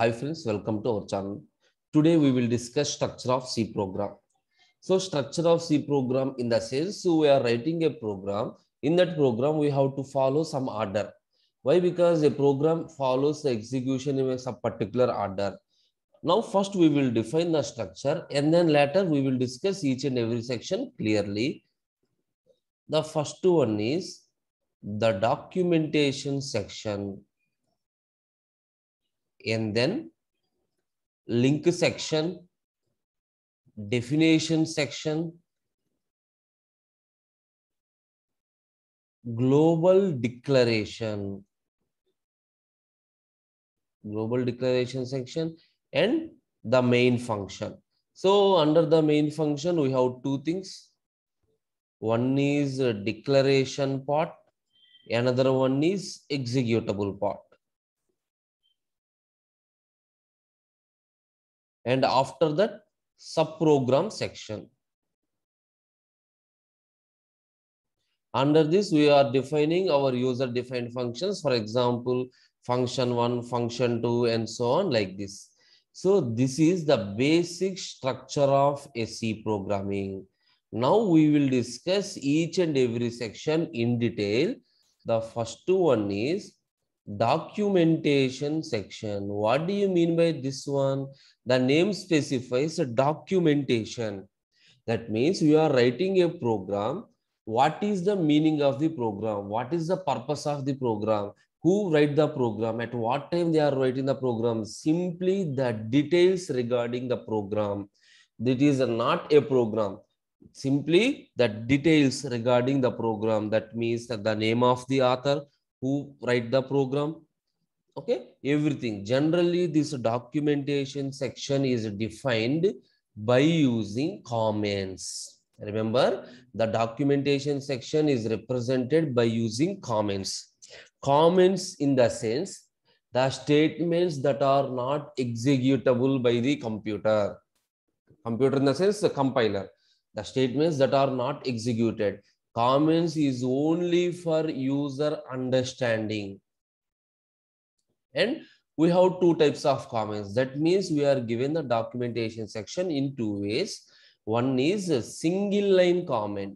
Hi friends, welcome to our channel. Today we will discuss structure of C program. So structure of C program in the sense we are writing a program. In that program we have to follow some order. Why? Because a program follows the execution in a particular order. Now first we will define the structure and then later we will discuss each and every section clearly. The first one is the documentation section and then link section, definition section, global declaration, global declaration section and the main function. So under the main function, we have two things. One is declaration part, another one is executable part. and after that subprogram section. Under this, we are defining our user-defined functions. For example, function 1, function 2, and so on like this. So this is the basic structure of AC programming. Now we will discuss each and every section in detail. The first one is documentation section what do you mean by this one the name specifies a documentation that means you are writing a program what is the meaning of the program what is the purpose of the program who write the program at what time they are writing the program simply the details regarding the program that is not a program simply the details regarding the program that means that the name of the author who write the program okay everything generally this documentation section is defined by using comments remember the documentation section is represented by using comments comments in the sense the statements that are not executable by the computer computer in the sense the compiler the statements that are not executed comments is only for user understanding and we have two types of comments that means we are given the documentation section in two ways one is a single line comment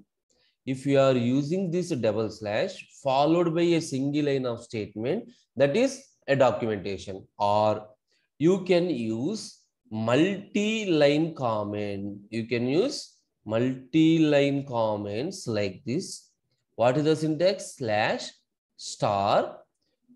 if you are using this double slash followed by a single line of statement that is a documentation or you can use multi-line comment you can use multi-line comments like this. What is the syntax? Slash star.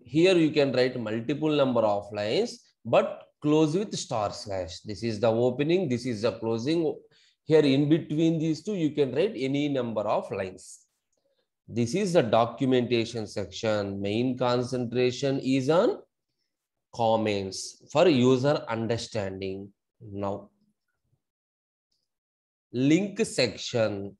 Here you can write multiple number of lines, but close with star slash. This is the opening. This is the closing. Here in between these two, you can write any number of lines. This is the documentation section. Main concentration is on comments for user understanding. Now, link section.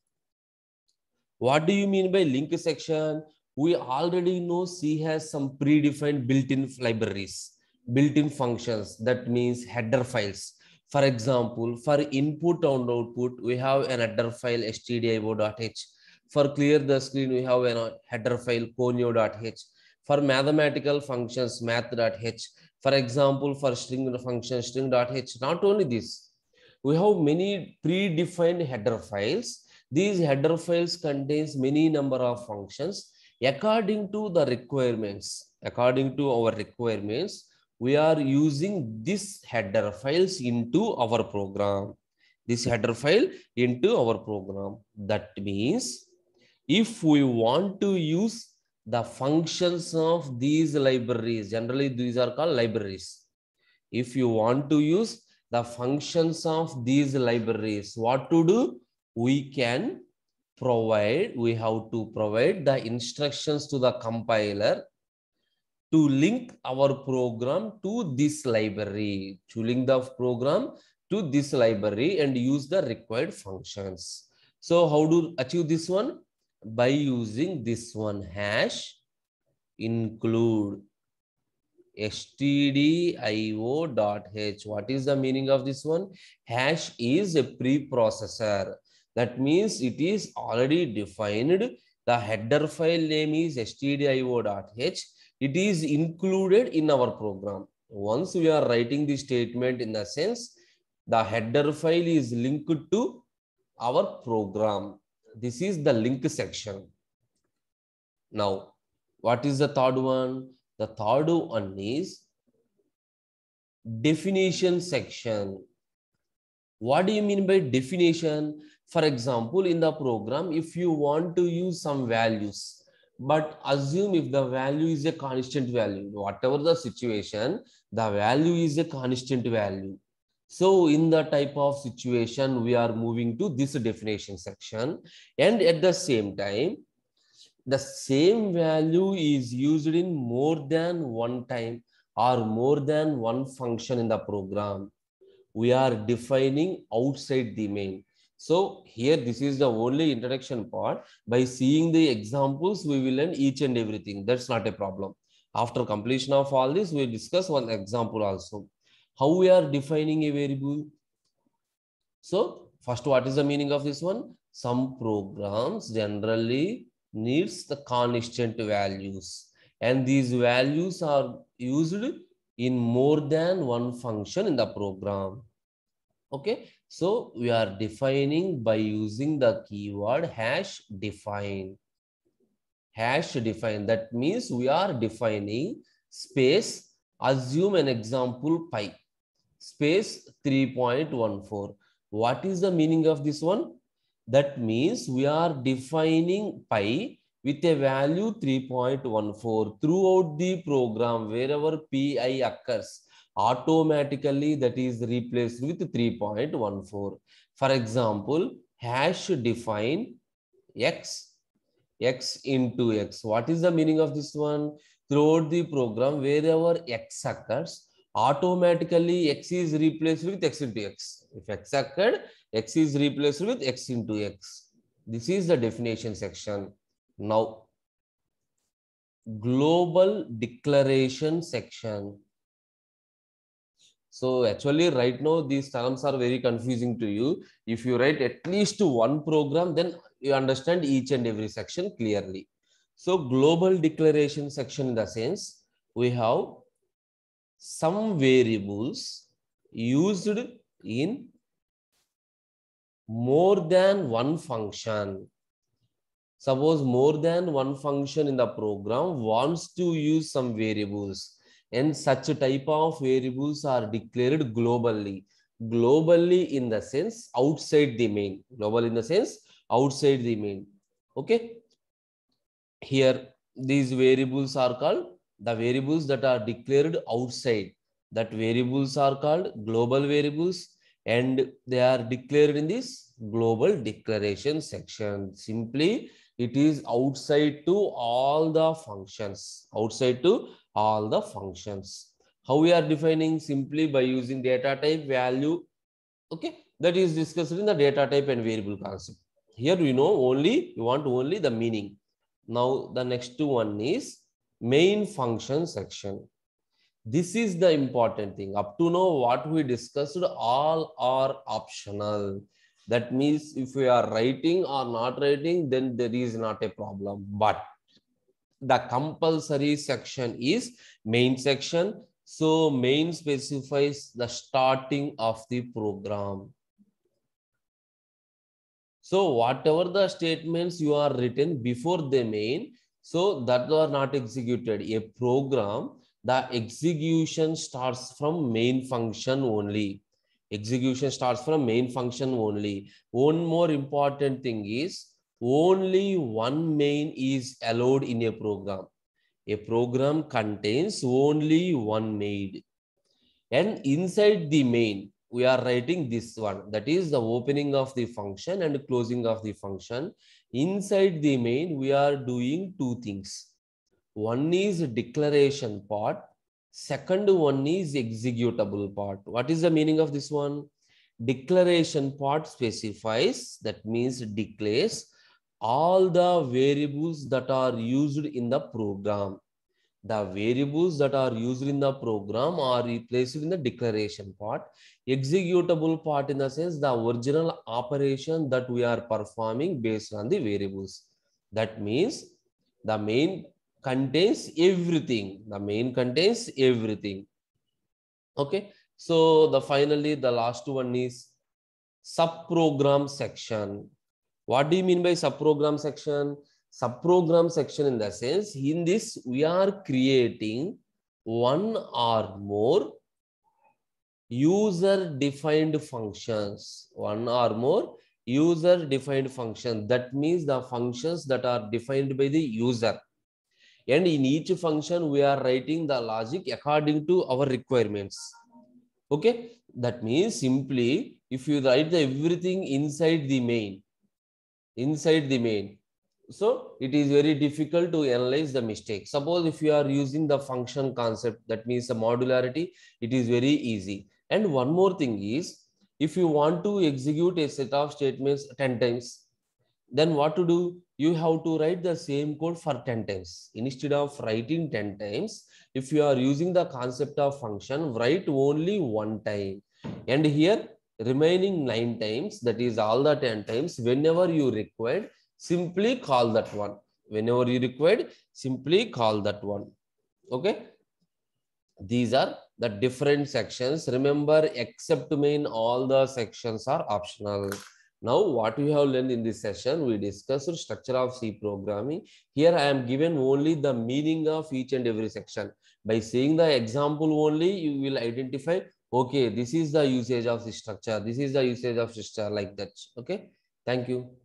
What do you mean by link section? We already know C has some predefined built-in libraries, built-in functions. That means header files. For example, for input and output, we have an header file stdio.h. For clear the screen, we have a header file conio.h. For mathematical functions, math.h. For example, for string function, string.h. Not only this, we have many predefined header files. These header files contains many number of functions. According to the requirements, according to our requirements, we are using this header files into our program. This header file into our program. That means if we want to use the functions of these libraries, generally these are called libraries. If you want to use the functions of these libraries. What to do? We can provide, we have to provide the instructions to the compiler to link our program to this library, to link the program to this library and use the required functions. So how to achieve this one? By using this one hash include stdio.h. What is the meaning of this one? Hash is a preprocessor. That means it is already defined. The header file name is stdio.h. It is included in our program. Once we are writing the statement in the sense, the header file is linked to our program. This is the link section. Now, what is the third one? The third one is definition section. What do you mean by definition? For example, in the program, if you want to use some values, but assume if the value is a constant value, whatever the situation, the value is a constant value. So in the type of situation, we are moving to this definition section. And at the same time, the same value is used in more than one time or more than one function in the program. We are defining outside the main. So here this is the only introduction part. By seeing the examples, we will learn each and everything. That's not a problem. After completion of all this, we'll discuss one example also. How we are defining a variable? So first, what is the meaning of this one? Some programs generally needs the constant values and these values are used in more than one function in the program okay so we are defining by using the keyword hash define hash define that means we are defining space assume an example pi space 3.14 what is the meaning of this one that means we are defining pi with a value 3.14 throughout the program wherever pi occurs automatically that is replaced with 3.14. For example, hash define x, x into x. What is the meaning of this one? Throughout the program, wherever x occurs, automatically x is replaced with x into x. If x occurred, x is replaced with x into x. This is the definition section. Now, global declaration section. So actually right now these terms are very confusing to you. If you write at least one program, then you understand each and every section clearly. So global declaration section in the sense, we have some variables used in more than one function. Suppose more than one function in the program wants to use some variables and such type of variables are declared globally. Globally in the sense outside the main. Global in the sense outside the main. Okay. Here these variables are called the variables that are declared outside. That variables are called global variables and they are declared in this global declaration section. Simply, it is outside to all the functions, outside to all the functions. How we are defining simply by using data type value, okay, that is discussed in the data type and variable concept. Here we know only, you want only the meaning. Now the next one is main function section. This is the important thing. Up to now, what we discussed, all are optional. That means if we are writing or not writing, then there is not a problem. But the compulsory section is main section. So main specifies the starting of the program. So whatever the statements you are written before the main, so that are not executed. A program the execution starts from main function only. Execution starts from main function only. One more important thing is only one main is allowed in a program. A program contains only one main. And inside the main, we are writing this one. That is the opening of the function and closing of the function. Inside the main, we are doing two things one is declaration part. Second one is executable part. What is the meaning of this one? Declaration part specifies, that means declares all the variables that are used in the program. The variables that are used in the program are replaced in the declaration part. Executable part in the sense the original operation that we are performing based on the variables. That means the main contains everything. The main contains everything. Okay. So the finally the last one is subprogram section. What do you mean by subprogram section? Subprogram section in the sense in this we are creating one or more user defined functions one or more user defined function that means the functions that are defined by the user and in each function we are writing the logic according to our requirements okay that means simply if you write the everything inside the main inside the main so it is very difficult to analyze the mistake suppose if you are using the function concept that means the modularity it is very easy and one more thing is if you want to execute a set of statements 10 times then what to do? You have to write the same code for 10 times. Instead of writing 10 times, if you are using the concept of function, write only one time. And here, remaining nine times, that is all the 10 times, whenever you required, simply call that one. Whenever you required, simply call that one. Okay. These are the different sections. Remember, except main, all the sections are optional. Now, what we have learned in this session, we discussed structure of C programming. Here, I am given only the meaning of each and every section. By seeing the example only, you will identify, okay, this is the usage of the structure. This is the usage of structure like that. Okay. Thank you.